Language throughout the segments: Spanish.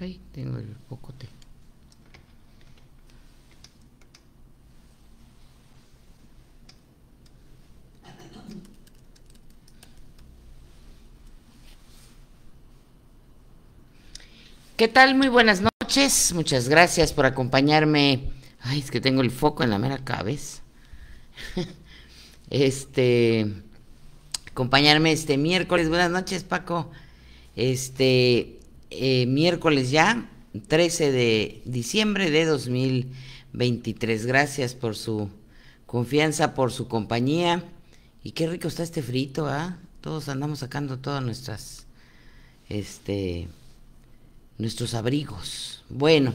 Ahí tengo el focote. ¿Qué tal? Muy buenas noches. Muchas gracias por acompañarme. Ay, es que tengo el foco en la mera cabeza. Este, acompañarme este miércoles. Buenas noches, Paco. Este, eh, miércoles ya, 13 de diciembre de 2023. Gracias por su confianza, por su compañía. Y qué rico está este frito, ¿ah? Todos andamos sacando todas nuestras, este, nuestros abrigos. Bueno,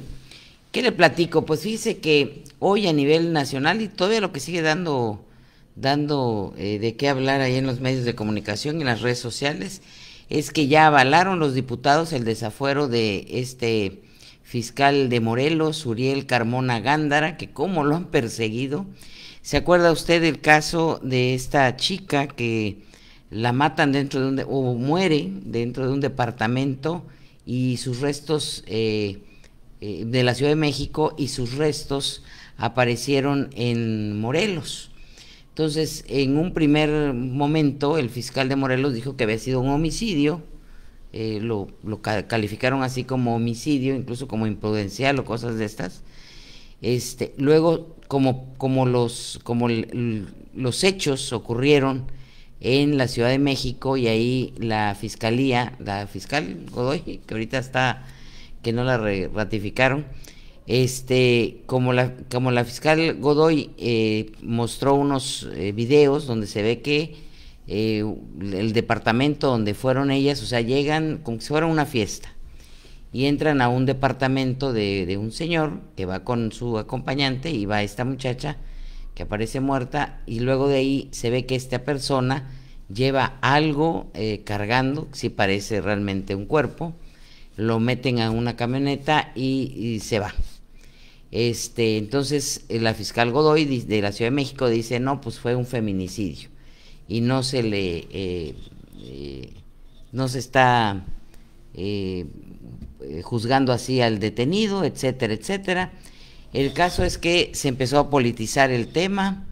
¿qué le platico? Pues dice que hoy a nivel nacional y todavía lo que sigue dando, dando eh, de qué hablar ahí en los medios de comunicación y en las redes sociales, es que ya avalaron los diputados el desafuero de este fiscal de Morelos, Uriel Carmona Gándara, que cómo lo han perseguido. ¿Se acuerda usted del caso de esta chica que la matan dentro de un, o muere dentro de un departamento y sus restos eh, eh, de la Ciudad de México y sus restos aparecieron en Morelos? Entonces, en un primer momento, el fiscal de Morelos dijo que había sido un homicidio, eh, lo, calificaron así como homicidio, incluso como imprudencial o cosas de estas. Este, luego, como, como, los, como los hechos ocurrieron en la Ciudad de México y ahí la fiscalía, la fiscal Godoy, que ahorita está, que no la ratificaron, este, como la, como la fiscal Godoy eh, mostró unos eh, videos donde se ve que eh, el departamento donde fueron ellas, o sea, llegan como si fuera una fiesta y entran a un departamento de, un señor que va con su acompañante y va esta muchacha que aparece muerta y luego de ahí se ve que esta persona lleva algo eh, cargando, si parece realmente un cuerpo, lo meten a una camioneta y se va. Este, entonces, eh, la fiscal Godoy de la Ciudad de México dice, no, pues fue un feminicidio. Y no se le, eh, eh, no se está juzgando así al detenido, etcétera, etcétera. El caso es que se empezó a politizar el tema.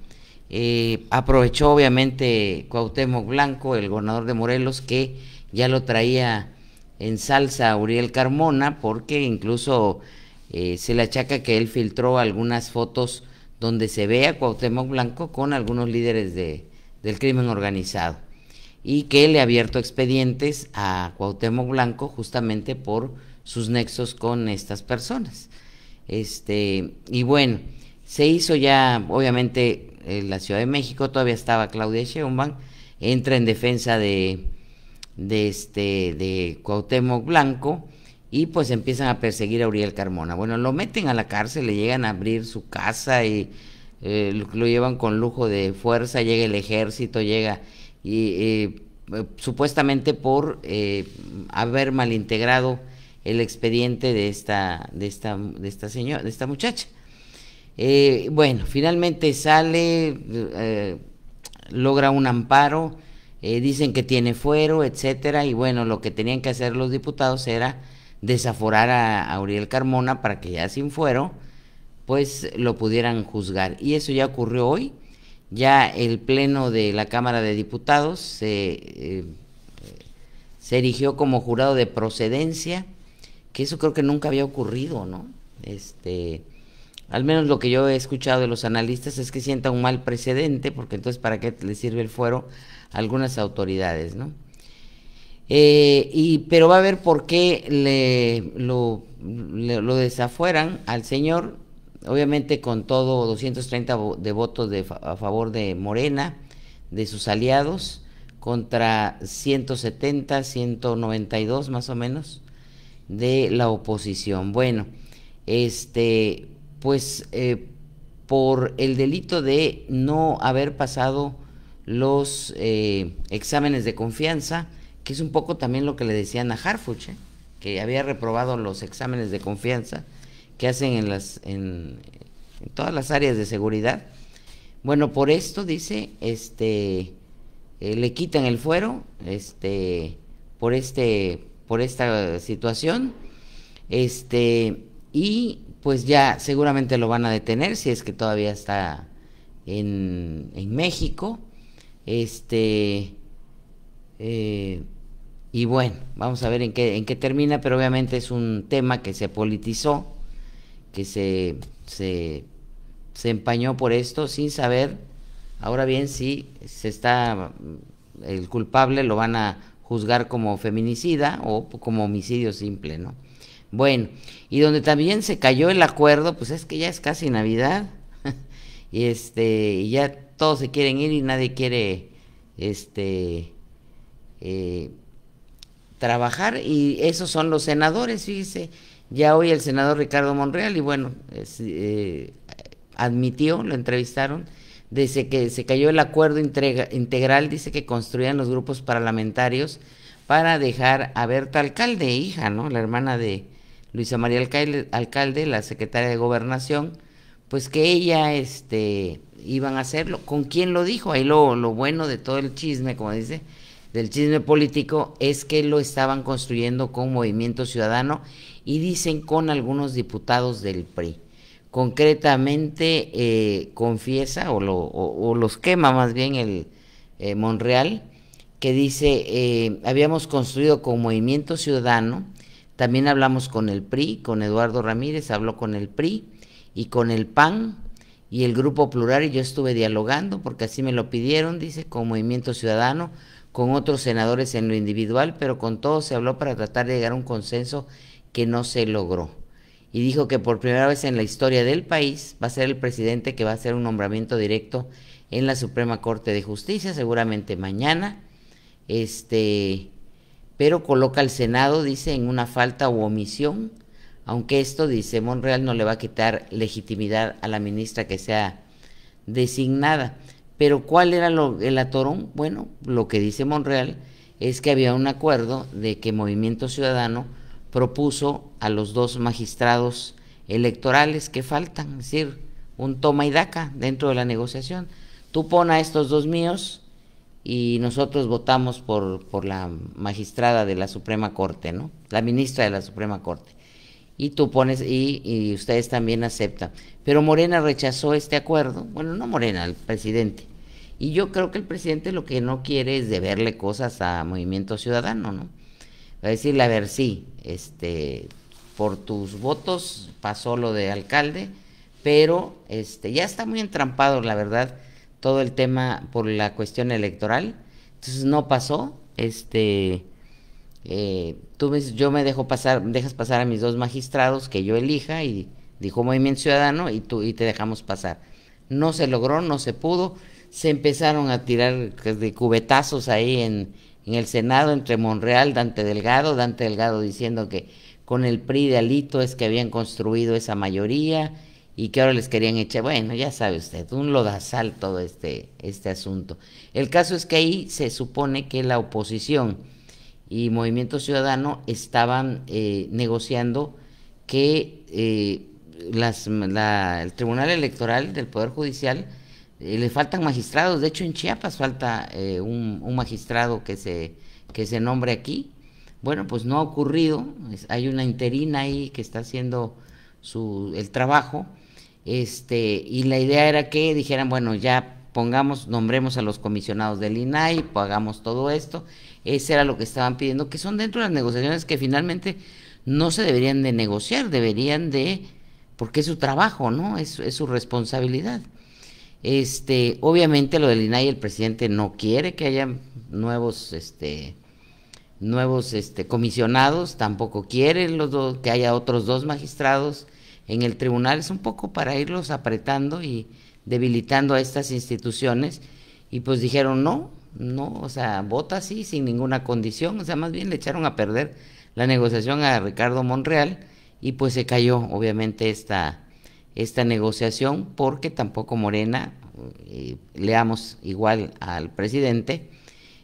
aprovechó obviamente Cuauhtémoc Blanco, el gobernador de Morelos, que ya lo traía en salsa a Uriel Carmona, porque incluso eh, se le achaca que él filtró algunas fotos donde se ve a Cuauhtémoc Blanco con algunos líderes de, del crimen organizado y que le ha abierto expedientes a Cuauhtémoc Blanco justamente por sus nexos con estas personas. Este, y bueno, se hizo ya, obviamente, en la Ciudad de México, todavía estaba Claudia Sheinbaum, entra en defensa de, de, este, de Cuauhtémoc Blanco y pues empiezan a perseguir a Uriel Carmona. Bueno, lo meten a la cárcel, le llegan a abrir su casa y eh, lo, llevan con lujo de fuerza, llega el ejército, llega y eh, supuestamente por eh, haber malintegrado el expediente de esta, de esta, de esta señora, de esta muchacha. Eh, bueno, finalmente sale, logra un amparo, dicen que tiene fuero, etcétera, y bueno, lo que tenían que hacer los diputados era desaforar a, Auriel Carmona para que ya sin fuero, pues lo pudieran juzgar. Y eso ya ocurrió hoy. Ya el Pleno de la Cámara de Diputados se, eh, se erigió como jurado de procedencia, que eso creo que nunca había ocurrido, ¿no? Este, al menos lo que yo he escuchado de los analistas es que sienta un mal precedente, porque entonces para qué le sirve el fuero a algunas autoridades, ¿no? Eh, y, pero va a ver por qué le, lo, desafueran al señor, obviamente con todo 230 de votos a favor de Morena, de sus aliados, contra 170, 192 más o menos de la oposición. Bueno, este, pues eh, por el delito de no haber pasado los eh, exámenes de confianza, que es un poco también lo que le decían a Harfuch, ¿eh? que había reprobado los exámenes de confianza que hacen en, las, en, todas las áreas de seguridad. Bueno, por esto dice, este, eh, le quitan el fuero, este, por este, por esta situación, este, y pues ya seguramente lo van a detener si es que todavía está en, en México, este, eh, y bueno, vamos a ver en qué, termina, pero obviamente es un tema que se politizó, que se, se, empañó por esto sin saber, ahora bien, si se está, el culpable lo van a juzgar como feminicida o como homicidio simple, ¿no? Bueno, y donde también se cayó el acuerdo, pues es que ya es casi Navidad, y este, y ya todos se quieren ir y nadie quiere, este, eh, trabajar y esos son los senadores, fíjese, ya hoy el senador Ricardo Monreal y bueno, eh, admitió, lo entrevistaron, dice que se cayó el acuerdo integral, dice que construían los grupos parlamentarios para dejar a Berta Alcalde, hija, ¿no? La hermana de Luisa María Alcalde, la secretaria de Gobernación, pues que ella, este, iban a hacerlo. ¿Con quién lo dijo? Ahí lo, lo bueno de todo el chisme, como dice, del chisme político es que lo estaban construyendo con Movimiento Ciudadano y dicen con algunos diputados del PRI. Concretamente eh, confiesa o, lo, los quema más bien el eh, Monreal, que dice, eh, habíamos construido con Movimiento Ciudadano, también hablamos con el PRI, con Eduardo Ramírez, habló con el PRI y con el PAN y el Grupo Plural y yo estuve dialogando porque así me lo pidieron, dice, con Movimiento Ciudadano con otros senadores en lo individual, pero con todos se habló para tratar de llegar a un consenso que no se logró. Y dijo que por primera vez en la historia del país va a ser el presidente que va a hacer un nombramiento directo en la Suprema Corte de Justicia, seguramente mañana. Este, pero coloca al Senado, dice, en una falta u omisión, aunque esto, dice Monreal, no le va a quitar legitimidad a la ministra que sea designada. Pero ¿cuál era el atorón? Bueno, lo que dice Monreal es que había un acuerdo de que Movimiento Ciudadano propuso a los dos magistrados electorales que faltan, es decir, un toma y daca dentro de la negociación. Tú pones a estos dos míos y nosotros votamos por, por la magistrada de la Suprema Corte, ¿no? La ministra de la Suprema Corte. Y tú pones, y ustedes también aceptan. Pero Morena rechazó este acuerdo, bueno, no Morena, el presidente y yo creo que el presidente lo que no quiere es deberle cosas a Movimiento Ciudadano, ¿no? Va a decirle, a ver, sí, este, por tus votos pasó lo de alcalde, pero este, ya está muy entrampado, la verdad, todo el tema por la cuestión electoral. Entonces no pasó, este, eh, tú ves, yo me dejo pasar, dejas pasar a mis dos magistrados que yo elija y dijo Movimiento Ciudadano y tú y te dejamos pasar. No se logró, no se pudo se empezaron a tirar de cubetazos ahí en, el Senado entre Monreal, Dante Delgado, Dante Delgado diciendo que con el PRI de Alito es que habían construido esa mayoría y que ahora les querían echar, bueno, ya sabe usted, un lodazal todo este, este asunto. El caso es que ahí se supone que la oposición y Movimiento Ciudadano estaban eh, negociando que eh, las, el Tribunal Electoral del Poder Judicial eh, le faltan magistrados, de hecho en Chiapas falta eh, un, magistrado que se, que se nombre aquí. Bueno, pues no ha ocurrido, hay una interina ahí que está haciendo su, el trabajo, este, y la idea era que dijeran, bueno, ya pongamos, nombremos a los comisionados del INAI, hagamos todo esto, ese era lo que estaban pidiendo, que son dentro de las negociaciones que finalmente no se deberían de negociar, deberían de, porque es su trabajo, ¿no? Es, es su responsabilidad. Este, obviamente lo del INAI el presidente no quiere que haya nuevos este nuevos este, comisionados, tampoco quiere que haya otros dos magistrados en el tribunal, es un poco para irlos apretando y debilitando a estas instituciones y pues dijeron no, no, o sea, vota así sin ninguna condición, o sea, más bien le echaron a perder la negociación a Ricardo Monreal y pues se cayó obviamente esta esta negociación porque tampoco Morena, eh, leamos igual al presidente,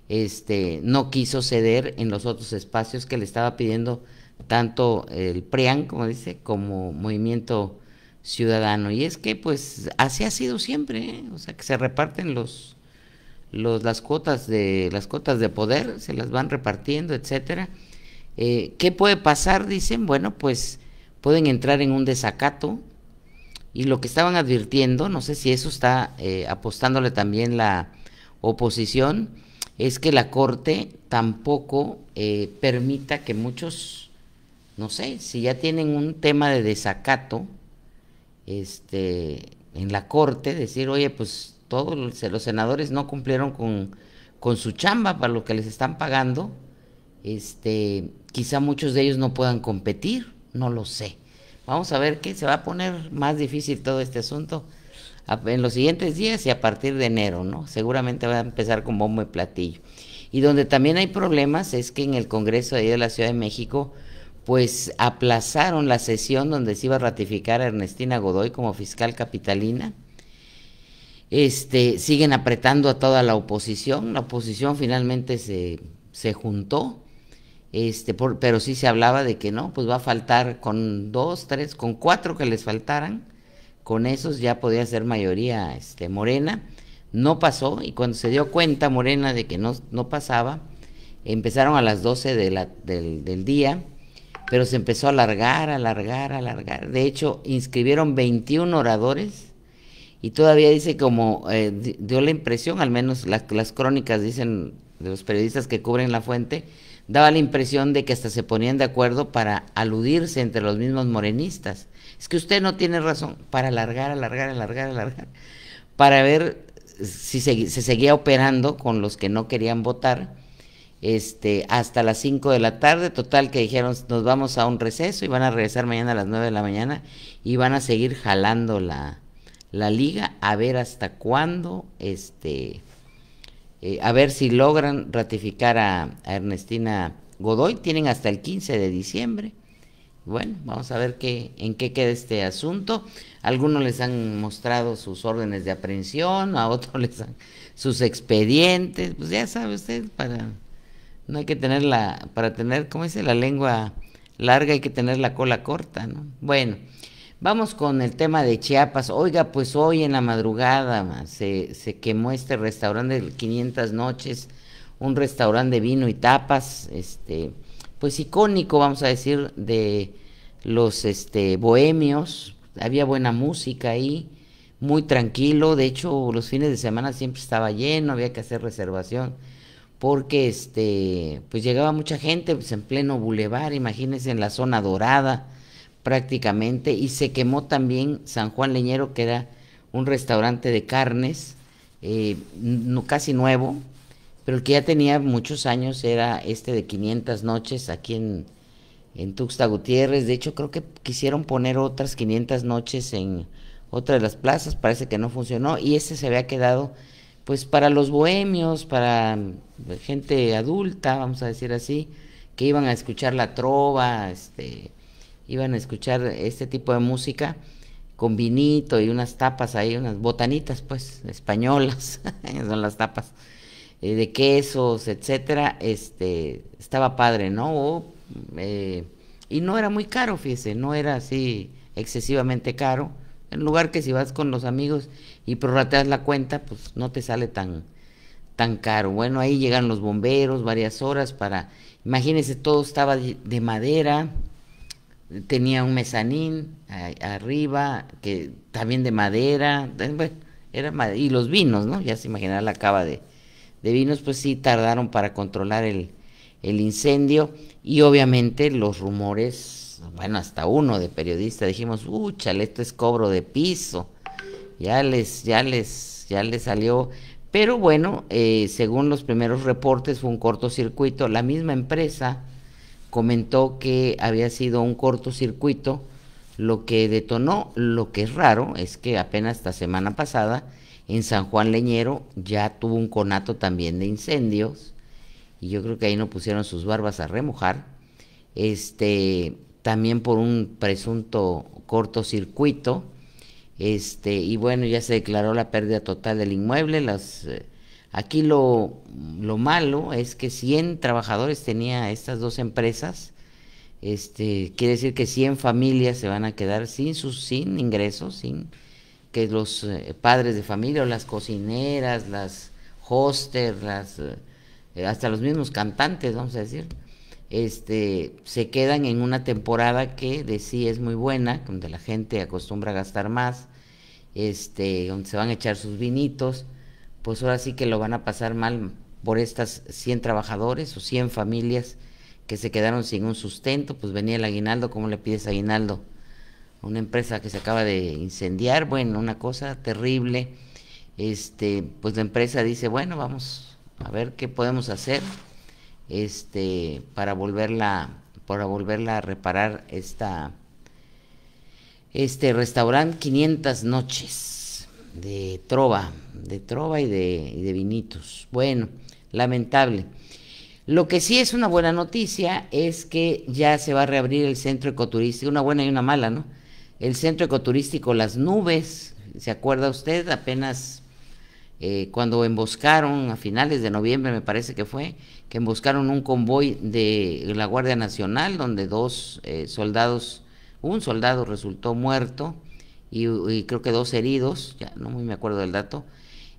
este, no quiso ceder en los otros espacios que le estaba pidiendo tanto el PRIAN, como dice, como Movimiento Ciudadano. Y es que pues así ha sido siempre, ¿eh? o sea, que se reparten los, los, las cuotas de las cuotas de poder, se las van repartiendo, etcétera. Eh, ¿Qué puede pasar? Dicen, bueno, pues pueden entrar en un desacato, y lo que estaban advirtiendo, no sé si eso está eh, apostándole también la oposición, es que la Corte tampoco eh, permita que muchos, no sé, si ya tienen un tema de desacato este, en la Corte, decir, oye, pues todos los, senadores no cumplieron con, con su chamba para lo que les están pagando, este, quizá muchos de ellos no puedan competir, no lo sé. Vamos a ver qué, se va a poner más difícil todo este asunto en los siguientes días y a partir de enero, ¿no? Seguramente va a empezar con bombo y platillo. Y donde también hay problemas es que en el Congreso de, de la Ciudad de México, pues aplazaron la sesión donde se iba a ratificar a Ernestina Godoy como fiscal capitalina. Este, siguen apretando a toda la oposición. La oposición finalmente se, se juntó este, pero sí se hablaba de que no, pues va a faltar con dos, tres, con cuatro que les faltaran, con esos ya podía ser mayoría este, morena. No pasó y cuando se dio cuenta Morena de que no, no pasaba, empezaron a las 12 del, día, pero se empezó a alargar, alargar, alargar. De hecho, inscribieron 21 oradores y todavía dice como, eh, dio la impresión, al menos las crónicas dicen de los periodistas que cubren la fuente, daba la impresión de que hasta se ponían de acuerdo para aludirse entre los mismos morenistas. Es que usted no tiene razón para alargar, alargar, alargar, alargar, para ver si se, seguía operando con los que no querían votar. Este, hasta las 5 de la tarde, total que dijeron nos vamos a un receso y van a regresar mañana a las 9 de la mañana y van a seguir jalando la, la liga a ver hasta cuándo este, eh, a ver si logran ratificar a, Ernestina Godoy. Tienen hasta el 15 de diciembre. Bueno, vamos a ver qué, en qué queda este asunto. Algunos les han mostrado sus órdenes de aprehensión, a otros les sus expedientes. Pues ya sabe usted, para no hay que tener la, para tener, ¿cómo dice? La lengua larga hay que tener la cola corta, ¿no? Bueno. Vamos con el tema de Chiapas. Oiga, pues hoy en la madrugada se, quemó este restaurante de 500 noches, un restaurante de vino y tapas, este, pues icónico, vamos a decir, de los este, bohemios. Había buena música ahí, muy tranquilo. De hecho, los fines de semana siempre estaba lleno, había que hacer reservación porque este pues llegaba mucha gente pues en pleno bulevar, imagínense en la zona dorada prácticamente y se quemó también San Juan Leñero, que era un restaurante de carnes, eh, no, casi nuevo, pero el que ya tenía muchos años era este de 500 noches aquí en, en Gutiérrez. De hecho, creo que quisieron poner otras 500 noches en otra de las plazas, parece que no funcionó y este se había quedado pues para los bohemios, para eh, gente adulta, vamos a decir así, que iban a escuchar la trova, este, iban a escuchar este tipo de música con vinito y unas tapas ahí, unas botanitas pues españolas, son las tapas eh, de quesos, etcétera, este estaba padre, ¿no? Eh, y no era muy caro, fíjese, no era así excesivamente caro. En lugar que si vas con los amigos y prorrateas la cuenta, pues no te sale tan, tan caro. Bueno, ahí llegan los bomberos varias horas para, imagínense, todo estaba de madera, tenía un mezanín arriba, que también de madera, era y los vinos, ¿no? Ya se imaginará la cava de, de, vinos, pues sí tardaron para controlar el, el, incendio y obviamente los rumores, bueno, hasta uno de periodista dijimos, uh, chale, esto es cobro de piso, ya les, ya les, ya les salió, pero bueno, eh, según los primeros reportes fue un cortocircuito, la misma empresa comentó que había sido un cortocircuito lo que detonó, lo que es raro, es que apenas esta semana pasada en San Juan Leñero ya tuvo un conato también de incendios y yo creo que ahí no pusieron sus barbas a remojar. Este, también por un presunto cortocircuito. Este, y bueno, ya se declaró la pérdida total del inmueble, las eh, Aquí lo, malo es que 100 trabajadores tenía estas dos empresas. Este, quiere decir que 100 familias se van a quedar sin sus sin ingresos, sin que los eh, padres de familia o las cocineras, las hosters, eh, hasta los mismos cantantes, vamos a decir, este, se quedan en una temporada que de sí es muy buena, donde la gente acostumbra a gastar más, este, donde se van a echar sus vinitos pues ahora sí que lo van a pasar mal por estas 100 trabajadores o 100 familias que se quedaron sin un sustento, pues venía el aguinaldo, ¿cómo le pides aguinaldo? Una empresa que se acaba de incendiar, bueno, una cosa terrible. Este, pues la empresa dice, bueno, vamos a ver qué podemos hacer este para volverla para volverla a reparar esta este restaurante 500 noches de trova, de trova y de, de vinitos. Bueno, lamentable. Lo que sí es una buena noticia es que ya se va a reabrir el centro ecoturístico, una buena y una mala, ¿no? El centro ecoturístico Las Nubes, ¿se acuerda usted? Apenas eh, cuando emboscaron, a finales de noviembre me parece que fue, que emboscaron un convoy de la Guardia Nacional, donde dos eh, soldados, un soldado resultó muerto y, creo que dos heridos, ya no muy me acuerdo del dato,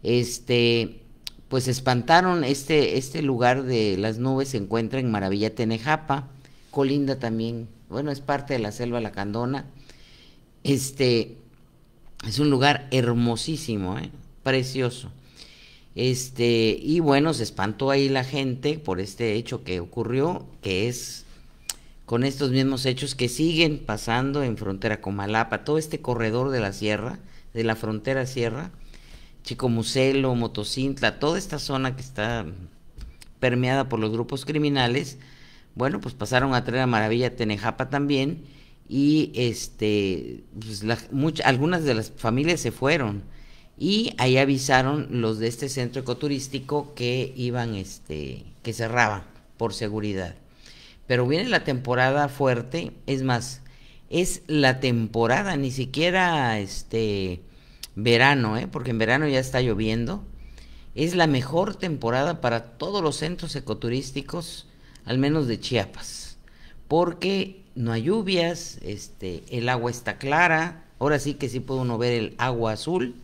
este, pues espantaron este, este lugar de las nubes, se encuentra en Maravilla Tenejapa, colinda también, bueno, es parte de la selva lacandona, este, es un lugar hermosísimo, ¿eh? precioso. Este, y bueno, se espantó ahí la gente por este hecho que ocurrió, que es con estos mismos hechos que siguen pasando en frontera con Malapa, todo este corredor de la sierra, de la frontera sierra, Chico Muselo, Motocintla, toda esta zona que está permeada por los grupos criminales, bueno, pues pasaron a traer a Maravilla Tenejapa también y este, pues algunas de las familias se fueron y ahí avisaron los de este centro ecoturístico que iban, este, que cerraban por seguridad pero viene la temporada fuerte, es más, es la temporada, ni siquiera este verano, ¿eh? porque en verano ya está lloviendo. Es la mejor temporada para todos los centros ecoturísticos, al menos de Chiapas, porque no hay lluvias, este, el agua está clara, ahora sí que sí puede uno ver el agua azul.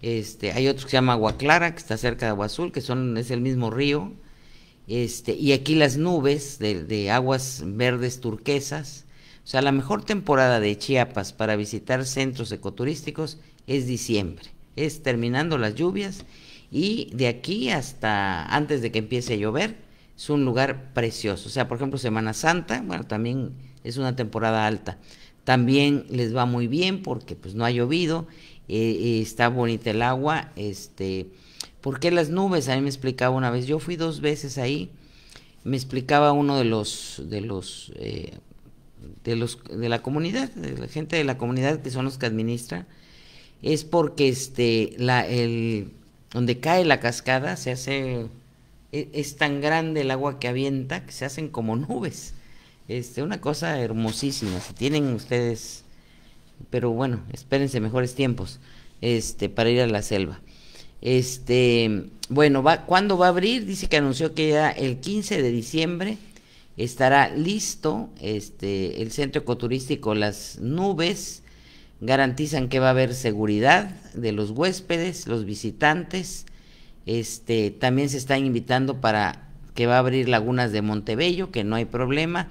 Este, hay otro que se llama Agua Clara, que está cerca de Agua Azul, que son, es el mismo río, este, y aquí las nubes de, aguas verdes turquesas. O sea, la mejor temporada de Chiapas para visitar centros ecoturísticos es diciembre. Es terminando las lluvias y de aquí hasta antes de que empiece a llover es un lugar precioso. O sea, por ejemplo, Semana Santa, bueno, también es una temporada alta. También les va muy bien porque pues no ha llovido, eh, eh, está bonita el agua, este ¿Por qué las nubes? ahí me explicaba una vez, yo fui dos veces ahí, me explicaba uno de los, de los, eh, de los, de la comunidad, de la gente de la comunidad que son los que administran, es porque este, la, el, donde cae la cascada se hace, es, es tan grande el agua que avienta que se hacen como nubes. Este, una cosa hermosísima. Si tienen ustedes, pero bueno, espérense mejores tiempos, este, para ir a la selva. Este, bueno, va, ¿cuándo va a abrir? Dice que anunció que ya el 15 de diciembre estará listo este, el centro ecoturístico Las Nubes. Garantizan que va a haber seguridad de los huéspedes, los visitantes. Este, también se están invitando para que va a abrir Lagunas de Montebello, que no hay problema.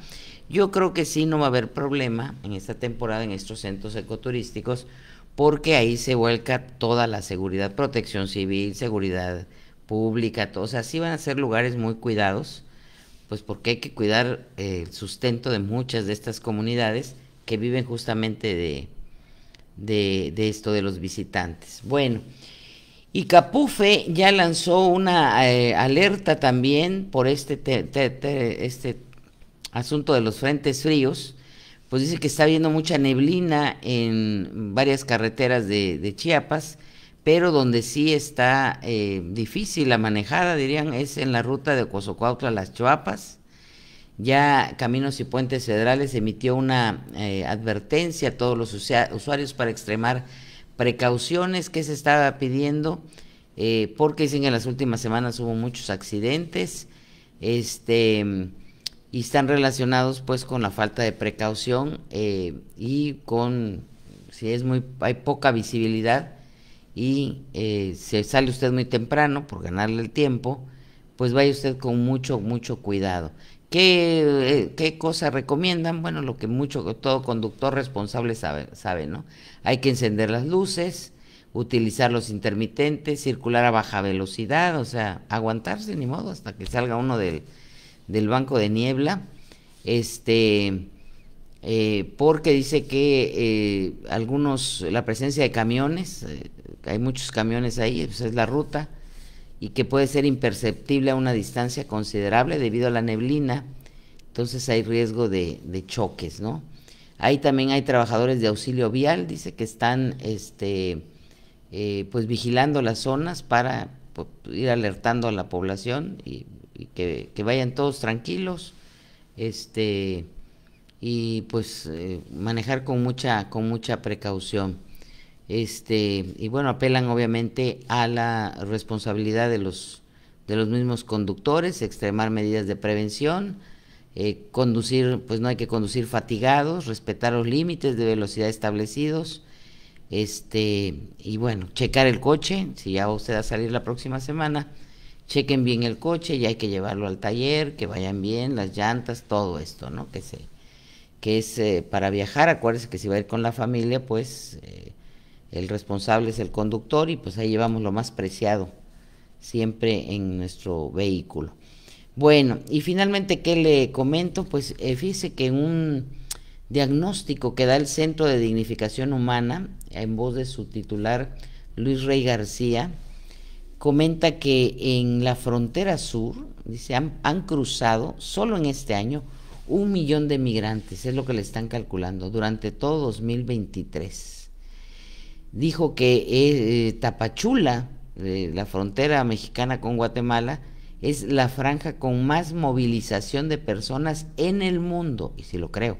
Yo creo que sí no va a haber problema en esta temporada en estos centros ecoturísticos porque ahí se vuelca toda la seguridad, protección civil, seguridad pública, todo. O sea, sí van a ser lugares muy cuidados, pues porque hay que cuidar eh, el sustento de muchas de estas comunidades que viven justamente de, de, esto de los visitantes. Bueno, y Capufe ya lanzó una eh, alerta también por este, este asunto de los frentes fríos, pues dice que está habiendo mucha neblina en varias carreteras de, Chiapas, pero donde sí está eh, difícil la manejada, dirían, es en la ruta de Cozocuautla a las Chuapas. Ya Caminos y Puentes Federales emitió una eh, advertencia a todos los usuarios para extremar precauciones que se estaba pidiendo, eh, porque dicen que en las últimas semanas hubo muchos accidentes. Este y están relacionados pues con la falta de precaución eh, y con si es muy hay poca visibilidad y eh, se sale usted muy temprano por ganarle el tiempo pues vaya usted con mucho mucho cuidado ¿Qué, eh, ¿Qué cosa recomiendan? Bueno, lo que mucho, todo conductor responsable sabe, sabe, ¿no? Hay que encender las luces, utilizar los intermitentes, circular a baja velocidad, o sea, aguantarse, ni modo, hasta que salga uno del, del Banco de Niebla, este, eh, porque dice que eh, algunos, la presencia de camiones, eh, hay muchos camiones ahí, pues, es la ruta, y que puede ser imperceptible a una distancia considerable debido a la neblina, entonces hay riesgo de, choques, ¿no? Ahí también hay trabajadores de auxilio vial, dice que están, este, pues vigilando las zonas para pues, ir alertando a la población y que, vayan todos tranquilos, este, y pues eh, manejar con mucha, con mucha precaución. Este, y bueno, apelan obviamente a la responsabilidad de los, de los mismos conductores, extremar medidas de prevención, eh, conducir, pues no hay que conducir fatigados, respetar los límites de velocidad establecidos, este, y bueno, checar el coche, si ya usted va a salir la próxima semana, chequen bien el coche y hay que llevarlo al taller, que vayan bien las llantas, todo esto, ¿no? Que se que es eh, para viajar, acuérdense que si va a ir con la familia, pues eh, el responsable es el conductor y pues ahí llevamos lo más preciado siempre en nuestro vehículo. Bueno, y finalmente, ¿qué le comento? Pues eh, fíjese que un diagnóstico que da el Centro de Dignificación Humana, en voz de su titular Luis Rey García, comenta que en la frontera sur, dice, han, cruzado solo en este año un millón de migrantes, es lo que le están calculando, durante todo 2023. Dijo que eh, eh, Tapachula, la frontera mexicana con Guatemala, es la franja con más movilización de personas en el mundo, y si lo creo,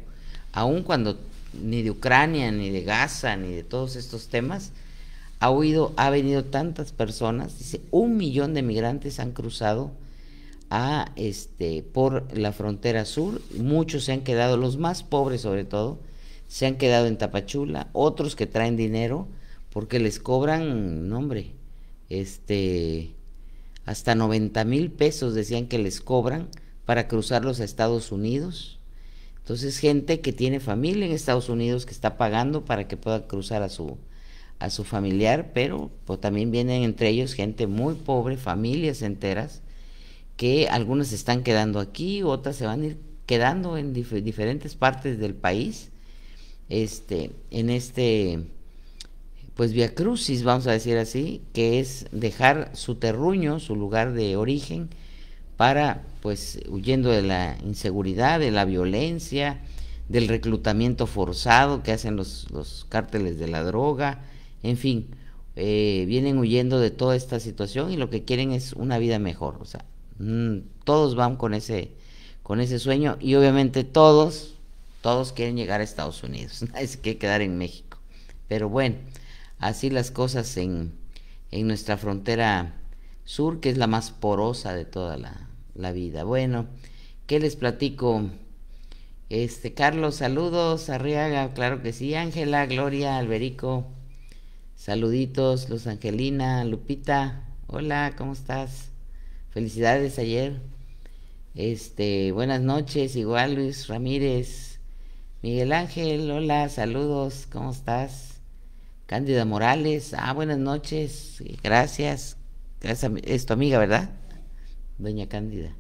aun cuando ni de Ucrania, ni de Gaza, ni de todos estos temas, ha ha venido tantas personas, dice, un millón de migrantes han cruzado a, este, por la frontera sur, muchos se han quedado, los más pobres sobre todo, se han quedado en Tapachula, otros que traen dinero, porque les cobran, no este, hasta 90 mil pesos decían que les cobran para cruzarlos a Estados Unidos. Entonces, gente que tiene familia en Estados Unidos que está pagando para que pueda cruzar a su, a su familiar, pero pues, también vienen entre ellos gente muy pobre, familias enteras, que algunas están quedando aquí, otras se van a ir quedando en diferentes partes del país, este, en este, pues via crucis, vamos a decir así, que es dejar su terruño, su lugar de origen, para, pues, huyendo de la inseguridad, de la violencia, del reclutamiento forzado que hacen los, los cárteles de la droga, en fin, eh, vienen huyendo de toda esta situación y lo que quieren es una vida mejor. O sea, mm, todos van con ese, con ese sueño y obviamente todos, todos quieren llegar a Estados Unidos, nadie se quiere quedar en México. Pero bueno, así las cosas en, en nuestra frontera sur, que es la más porosa de toda la, la vida. Bueno, ¿qué les platico? Este, Carlos, saludos, Arriaga, claro que sí, Ángela, Gloria, Alberico, Saluditos, Luz Angelina, Lupita. Hola, ¿cómo estás? Felicidades ayer. Este, buenas noches, igual Luis Ramírez. Miguel Ángel, hola, saludos, ¿cómo estás? Cándida Morales, ah, buenas noches, gracias. gracias es tu amiga, ¿verdad? Doña Cándida.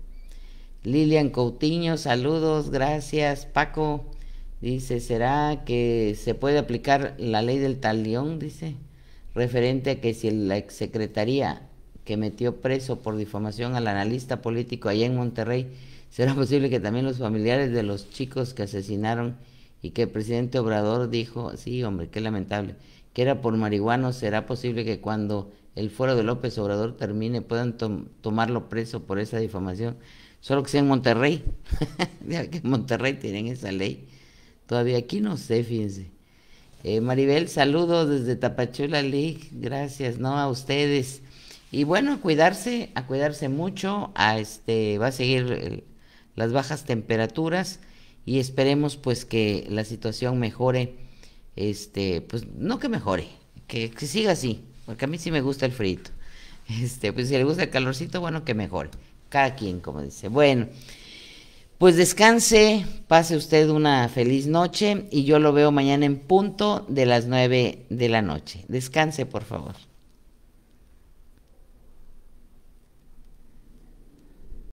Lilian Coutinho, saludos, gracias. Paco, dice, ¿será que se puede aplicar la ley del talión? Dice referente a que si la secretaría que metió preso por difamación al analista político allá en Monterrey, será posible que también los familiares de los chicos que asesinaron y que el presidente Obrador dijo, sí, hombre, qué lamentable, que era por marihuano, será posible que cuando el fuero de López Obrador termine puedan tomarlo preso por esa difamación, solo que sea en Monterrey, que en Monterrey tienen esa ley, todavía aquí no sé, fíjense. Eh, Maribel, saludo desde Tapachula League, gracias, ¿no? A ustedes. Y bueno, a cuidarse, a cuidarse mucho, a este, va a seguir eh, las bajas temperaturas y esperemos pues que la situación mejore, este, pues no que mejore, que, siga así, porque a mí sí me gusta el frito. Este, pues si le gusta el calorcito, bueno, que mejore. Cada quien, como dice. Bueno. Pues descanse, pase usted una feliz noche y yo lo veo mañana en punto de las 9 de la noche. Descanse, por favor.